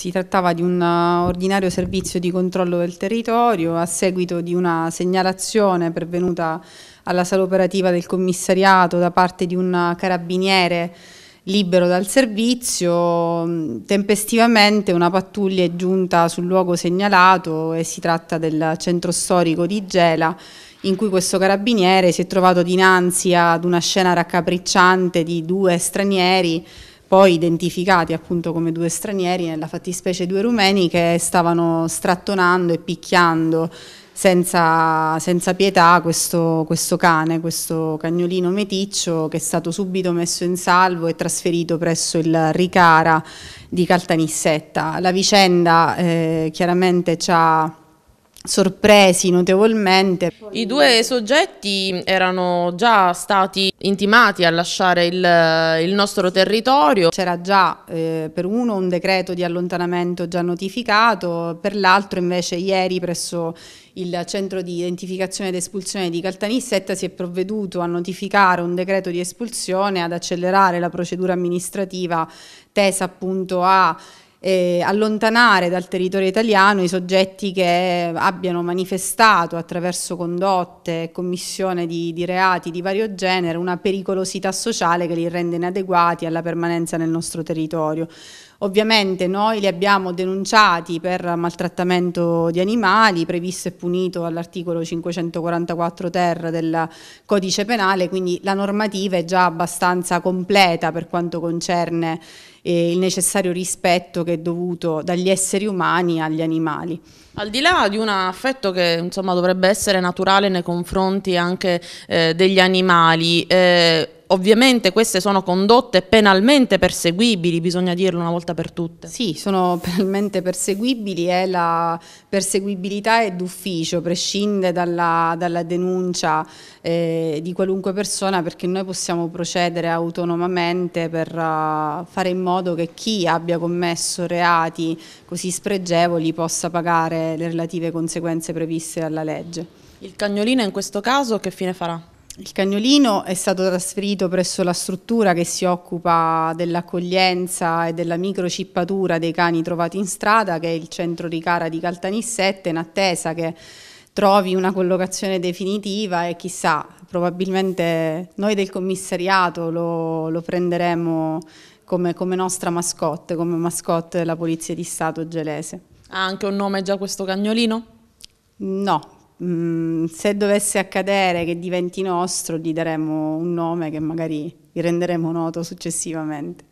Si trattava di un uh, ordinario servizio di controllo del territorio a seguito di una segnalazione pervenuta alla sala operativa del commissariato da parte di un carabiniere libero dal servizio, mm, tempestivamente una pattuglia è giunta sul luogo segnalato e si tratta del centro storico di Gela in cui questo carabiniere si è trovato dinanzi ad una scena raccapricciante di due stranieri poi identificati appunto come due stranieri, nella fattispecie due rumeni che stavano strattonando e picchiando senza, senza pietà questo, questo, cane, questo cagnolino meticcio che è stato subito messo in salvo e trasferito presso il Ricara di Caltanissetta. La vicenda eh, chiaramente ci ha sorpresi notevolmente. I due soggetti erano già stati intimati a lasciare il, il nostro territorio. C'era già eh, per uno un decreto di allontanamento già notificato, per l'altro invece ieri presso il centro di identificazione ed espulsione di Caltanissetta si è provveduto a notificare un decreto di espulsione, ad accelerare la procedura amministrativa tesa appunto a eh, allontanare dal territorio italiano i soggetti che abbiano manifestato attraverso condotte e commissione di, di, reati di vario genere una pericolosità sociale che li rende inadeguati alla permanenza nel nostro territorio. Ovviamente noi li abbiamo denunciati per maltrattamento di animali, previsto e punito all'articolo 544 ter del codice penale, quindi la normativa è già abbastanza completa per quanto concerne eh, il necessario rispetto che è dovuto dagli esseri umani agli animali. Al di là di un affetto che insomma, dovrebbe essere naturale nei confronti anche eh, degli animali, eh, Ovviamente queste sono condotte penalmente perseguibili, bisogna dirlo una volta per tutte. Sì, sono penalmente perseguibili e la perseguibilità è d'ufficio, prescinde dalla, dalla denuncia eh, di qualunque persona perché noi possiamo procedere autonomamente per uh, fare in modo che chi abbia commesso reati così spregevoli possa pagare le relative conseguenze previste dalla legge. Il cagnolino in questo caso che fine farà? Il cagnolino è stato trasferito presso la struttura che si occupa dell'accoglienza e della microcippatura dei cani trovati in strada, che è il centro Ricara di Caltanissette, in attesa che trovi una collocazione definitiva e chissà, probabilmente noi del commissariato lo, lo prenderemo come, come, nostra mascotte, come mascotte della Polizia di Stato gelese. Ha anche un nome già questo cagnolino? No, Mm, se dovesse accadere che diventi nostro, gli daremo un nome che magari gli renderemo noto successivamente.